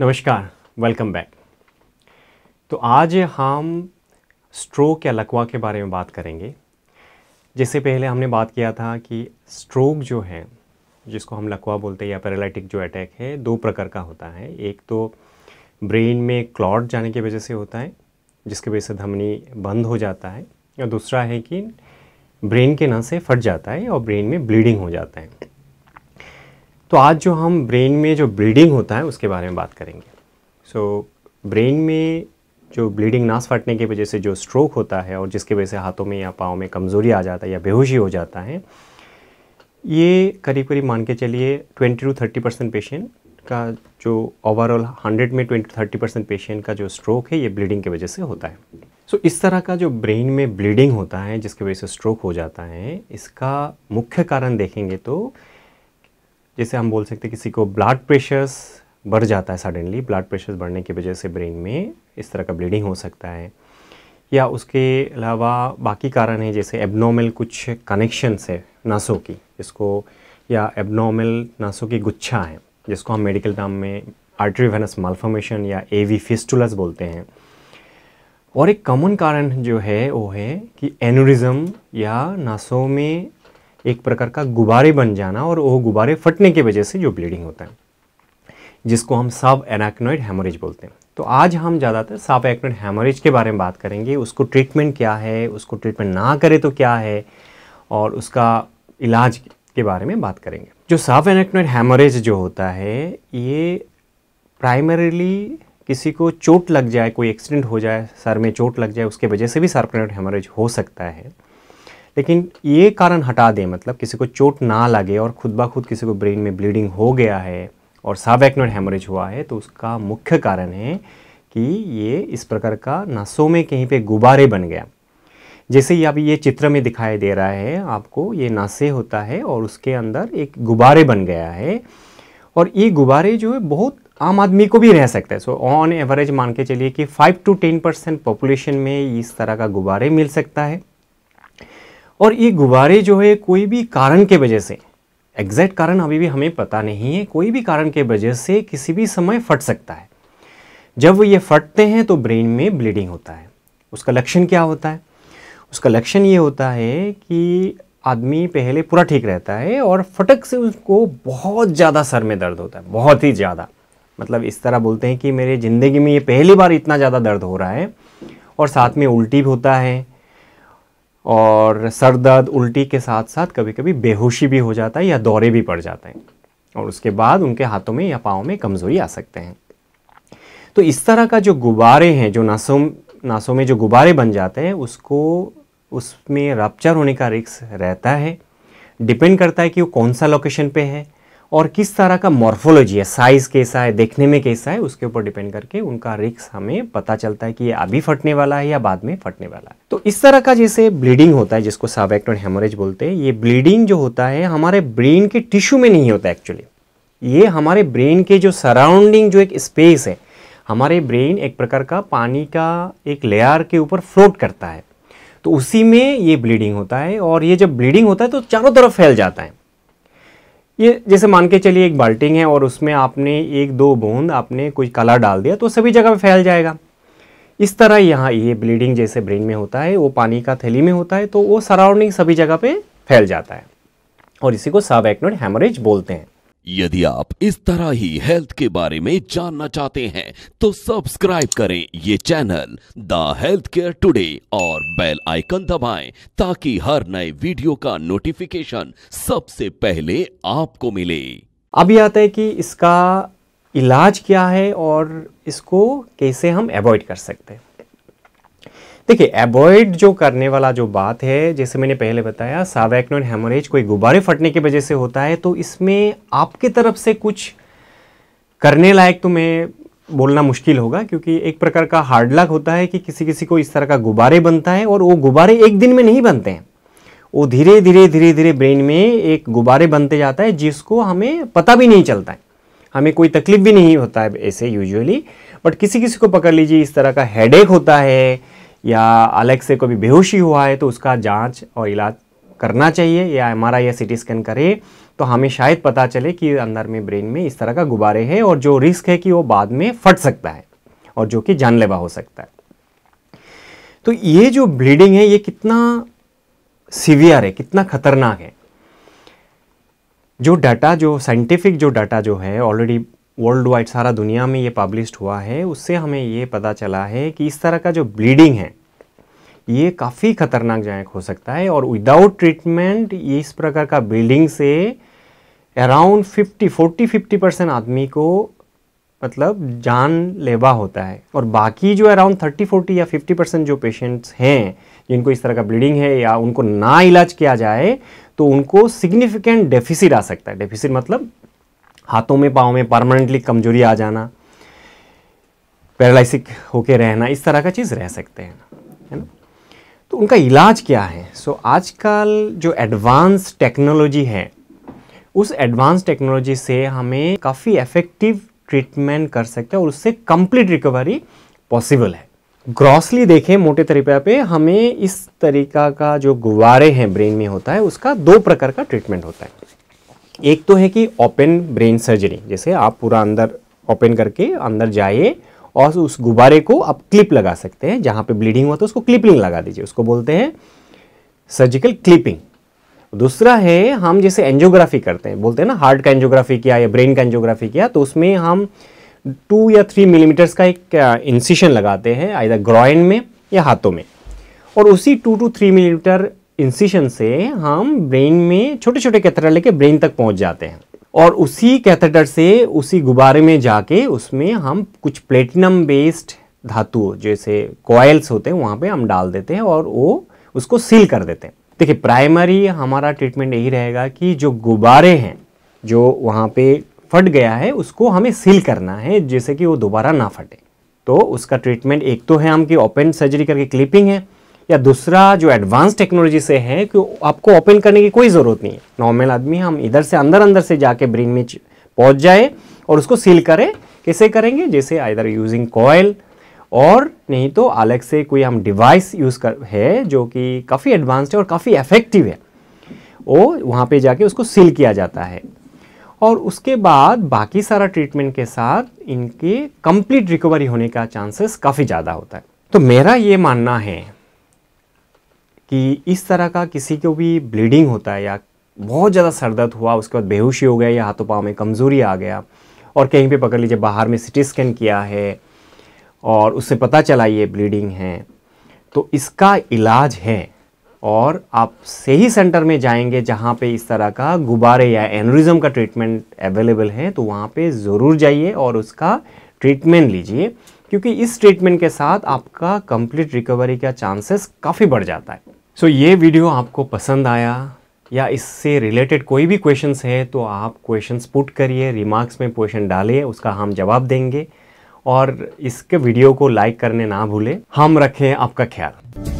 नमस्कार welcome back तो आज हम स्ट्रोक या लकवा के बारे में बात करेंगे जिससे पहले हमने बात किया था कि स्ट्रोक जो है जिसको हम लकवा बोलते हैं या पैरालिटिक जो अटैक है दो प्रकार का होता है एक तो ब्रेन में क्लॉट जाने की वजह से होता है जिसकी वजह से धमनी बंद हो जाता है और दूसरा है कि ब्रेन के से फट जाता है और ब्रेन में ब्लीडिंग हो जाता है तो आज जो हम ब्रेन में जो ब्लीडिंग होता है उसके बारे में बात करेंगे सो so, ब्रेन में जो ब्लीडिंग नास फटने की वजह से जो स्ट्रोक होता है और जिसके वजह से हाथों में या पाँव में कमज़ोरी आ जाता है या बेहोशी हो जाता है ये करीब करीब मान के चलिए twenty to thirty percent patient का जो ओवरऑल हंड्रेड में ट्वेंटी थर्टी परसेंट पेशेंट का जो स्ट्रोक है ये ब्लीडिंग की वजह से होता है सो so, इस तरह का जो ब्रेन में ब्लीडिंग होता है जिसकी वजह से स्ट्रोक हो जाता है इसका मुख्य कारण देखेंगे तो जैसे हम बोल सकते किसी को ब्लड प्रेशर्स बढ़ जाता है सडनली ब्लड प्रेशर्स बढ़ने की वजह से ब्रेन में इस तरह का ब्लीडिंग हो सकता है या उसके अलावा बाकी कारण है जैसे एबनॉर्मल कुछ कनेक्शंस है नसों की जिसको या एबनॉर्मल नसों की गुच्छा है जिसको हम मेडिकल टर्म में आर्टरी वेनस मालफॉर्मेशन या वी फिस्टुलस बोलते हैं और एक कॉमन कारण जो है वो है कि एनोरिज्म या नसों में एक प्रकार का गुब्बारे बन जाना और वो गुब्बारे फटने की वजह से जो ब्लीडिंग होता है जिसको हम सब एनाक्नोइड हैमरेज बोलते हैं तो आज हम ज़्यादातर साफ एक्नोइड हैमरेज के बारे में बात करेंगे उसको ट्रीटमेंट क्या है उसको ट्रीटमेंट ना करें तो क्या है और उसका इलाज के बारे में बात करेंगे जो साफ एनाक्नोइड हैमरेज जो होता है ये प्राइमरीली किसी को चोट लग जाए कोई एक्सीडेंट हो जाए सर में चोट लग जाए उसके वजह से भी सार्पनेट हेमरेज हो सकता है लेकिन ये कारण हटा दें मतलब किसी को चोट ना लगे और खुद ब खुद किसी को ब्रेन में ब्लीडिंग हो गया है और सावैक्नोड हेमरेज हुआ है तो उसका मुख्य कारण है कि ये इस प्रकार का नसों में कहीं पे गुब्बारे बन गया जैसे ये अभी ये चित्र में दिखाई दे रहा है आपको ये नसें होता है और उसके अंदर एक गुब्बारे बन गया है और ये गुब्बारे जो है बहुत आम आदमी को भी रह सकता है सो ऑन एवरेज मान के चलिए कि five to ten percent population में इस तरह का गुब्बारे मिल सकता है और ये गुब्बारे जो है कोई भी कारण के वजह से एग्जैक्ट कारण अभी भी हमें पता नहीं है कोई भी कारण के वजह से किसी भी समय फट सकता है जब ये फटते हैं तो ब्रेन में ब्लीडिंग होता है उसका लक्षण क्या होता है उसका लक्षण ये होता है कि आदमी पहले पूरा ठीक रहता है और फटक से उसको बहुत ज़्यादा सर में दर्द होता है बहुत ही ज़्यादा मतलब इस तरह बोलते हैं कि मेरे ज़िंदगी में ये पहली बार इतना ज़्यादा दर्द हो रहा है और साथ में उल्टी भी होता है और सर दर्द उल्टी के साथ साथ कभी कभी बेहोशी भी हो जाता है या दौरे भी पड़ जाते हैं और उसके बाद उनके हाथों में या पाँव में कमज़ोरी आ सकते हैं तो इस तरह का जो गुब्बारे हैं जो नासों नासों में जो गुब्बारे बन जाते हैं उसको उसमें रपच्चर होने का रिक्स रहता है डिपेंड करता है कि वो कौन सा लोकेशन पे है और किस तरह का मॉर्फोलॉजी है साइज कैसा है देखने में कैसा है उसके ऊपर डिपेंड करके उनका रिक्स हमें पता चलता है कि ये अभी फटने वाला है या बाद में फटने वाला है तो इस तरह का जैसे ब्लीडिंग होता है जिसको सावेक्टोन हेमोरेज बोलते हैं ये ब्लीडिंग जो होता है हमारे ब्रेन के टिश्यू में नहीं होता एक्चुअली ये हमारे ब्रेन के जो सराउंडिंग जो एक स्पेस है हमारे ब्रेन एक प्रकार का पानी का एक लेयर के ऊपर फ्लोट करता है तो उसी में ये ब्लीडिंग होता है और ये जब ब्लीडिंग होता है तो चारों तरफ फैल जाता है ये जैसे मान के चलिए एक बाल्टिंग है और उसमें आपने एक दो बूंद आपने कोई कलर डाल दिया तो सभी जगह पे फैल जाएगा इस तरह यहाँ ये ब्लीडिंग जैसे ब्रेन में होता है वो पानी का थैली में होता है तो वो सराउंडिंग सभी जगह पे फैल जाता है और इसी को सब एक्नोड हेमरेज बोलते हैं यदि आप इस तरह ही हेल्थ के बारे में जानना चाहते हैं तो सब्सक्राइब करें ये channel the health care today और बेल आइकन दबाएं ताकि हर नए वीडियो का नोटिफिकेशन सबसे पहले आपको मिले अभी आता है कि इसका इलाज क्या है और इसको कैसे हम अवॉइड कर सकते हैं देखिए एवॉइड जो करने वाला जो बात है जैसे मैंने पहले बताया सावैक्नोन हेमोरेज कोई गुब्बारे फटने की वजह से होता है तो इसमें आपकी तरफ से कुछ करने लायक तो मैं बोलना मुश्किल होगा क्योंकि एक प्रकार का हार्ड लक होता है कि किसी किसी को इस तरह का गुब्बारे बनता है और वो गुब्बारे एक दिन में नहीं बनते हैं वो धीरे धीरे धीरे धीरे ब्रेन में एक गुब्बारे बनते जाता है जिसको हमें पता भी नहीं चलता है हमें कोई तकलीफ भी नहीं होता है ऐसे यूजुअली बट किसी किसी को पकड़ लीजिए इस तरह का हेडेक होता है या अलग से कभी बेहोशी हुआ है तो उसका जांच और इलाज करना चाहिए या एम आर या सी स्कैन करे तो हमें शायद पता चले कि अंदर में ब्रेन में इस तरह का गुब्बारे है और जो रिस्क है कि वो बाद में फट सकता है और जो कि जानलेवा हो सकता है तो ये जो ब्लीडिंग है ये कितना सीवियर है कितना खतरनाक है जो डाटा जो साइंटिफिक जो डाटा जो है ऑलरेडी वर्ल्ड वाइड सारा दुनिया में ये पब्लिश हुआ है उससे हमें ये पता चला है कि इस तरह का जो ब्लीडिंग है ये काफ़ी खतरनाक जायक हो सकता है और विदाउट ट्रीटमेंट ये इस प्रकार का बिल्डिंग से अराउंड 50 40 50 परसेंट आदमी को मतलब जान लेवा होता है और बाकी जो अराउंड 30 40 या 50 परसेंट जो पेशेंट्स हैं जिनको इस तरह का ब्लीडिंग है या उनको ना इलाज किया जाए तो उनको सिग्निफिकेंट डेफिसिट आ सकता है डेफिसिट मतलब हाथों में पाँव में परमानेंटली कमजोरी आ जाना पैरालिसिक होके रहना इस तरह का चीज़ रह सकते हैं है ना तो उनका इलाज क्या है सो so, आजकल जो एडवांस टेक्नोलॉजी है उस एडवांस टेक्नोलॉजी से हमें काफ़ी इफेक्टिव ट्रीटमेंट कर सकते हैं और उससे कंप्लीट रिकवरी पॉसिबल है ग्रॉसली देखें मोटे तरीके पे हमें इस तरीका का जो गुब्बारे हैं ब्रेन में होता है उसका दो प्रकार का ट्रीटमेंट होता है एक तो है कि ओपन ब्रेन सर्जरी जैसे आप पूरा अंदर ओपन करके अंदर जाइए और उस गुब्बारे को आप क्लिप लगा सकते हैं जहाँ पे ब्लीडिंग हुआ तो उसको क्लिपिंग लगा दीजिए उसको बोलते हैं सर्जिकल क्लिपिंग दूसरा है हम जैसे एंजियोग्राफी करते हैं बोलते हैं ना हार्ट का एंजियोग्राफी किया या ब्रेन का एंजियोग्राफी किया तो उसमें हम टू या थ्री मिलीमीटर्स का एक इंसिशन uh, लगाते हैं आइदर ग्रॉइन में या हाथों में और उसी two to three millimetre incision से हम ब्रेन में छोटे छोटे कतरा लेके ब्रेन तक पहुंच जाते हैं और उसी कैथेटर से उसी गुब्बारे में जाके उसमें हम कुछ प्लेटिनम बेस्ड धातु जैसे कॉयल्स होते हैं वहाँ पे हम डाल देते हैं और वो उसको सील कर देते हैं देखिए प्राइमरी हमारा ट्रीटमेंट यही रहेगा कि जो गुब्बारे हैं जो वहाँ पे फट गया है उसको हमें सील करना है जैसे कि वो दोबारा ना फटे तो उसका ट्रीटमेंट एक तो है हम कि ओपन सर्जरी करके क्लिपिंग है या दूसरा जो एडवांस टेक्नोलॉजी से है कि आपको ओपन करने की कोई ज़रूरत नहीं है नॉर्मल आदमी हम इधर से अंदर अंदर से जाके ब्रेन में पहुंच जाए और उसको सील करें कैसे करेंगे जैसे इधर यूजिंग कॉयल और नहीं तो अलग से कोई हम डिवाइस यूज़ कर है जो कि काफ़ी एडवांस्ड है और काफ़ी इफेक्टिव है वो वहाँ पे जाके उसको सील किया जाता है और उसके बाद बाकी सारा ट्रीटमेंट के साथ इनके कंप्लीट रिकवरी होने का चांसेस काफ़ी ज़्यादा होता है तो मेरा ये मानना है कि इस तरह का किसी को भी ब्लीडिंग होता है या बहुत ज़्यादा सर दर्द हुआ उसके बाद बेहोशी हो गया या हाथों पाँव में कमज़ोरी आ गया और कहीं पे पकड़ लीजिए बाहर में सिटी स्कैन किया है और उससे पता चला ये ब्लीडिंग है तो इसका इलाज है और आप सही सेंटर में जाएंगे जहाँ पे इस तरह का गुब्बारे या एनरिज्म का ट्रीटमेंट अवेलेबल है तो वहाँ पे ज़रूर जाइए और उसका ट्रीटमेंट लीजिए क्योंकि इस ट्रीटमेंट के साथ आपका कंप्लीट रिकवरी का चांसेस काफ़ी बढ़ जाता है सो so, ये वीडियो आपको पसंद आया या इससे रिलेटेड कोई भी क्वेश्चंस है तो आप क्वेश्चंस पुट करिए रिमार्क्स में क्वेश्चन डालिए उसका हम जवाब देंगे और इसके वीडियो को लाइक करने ना भूलें हम रखें आपका ख्याल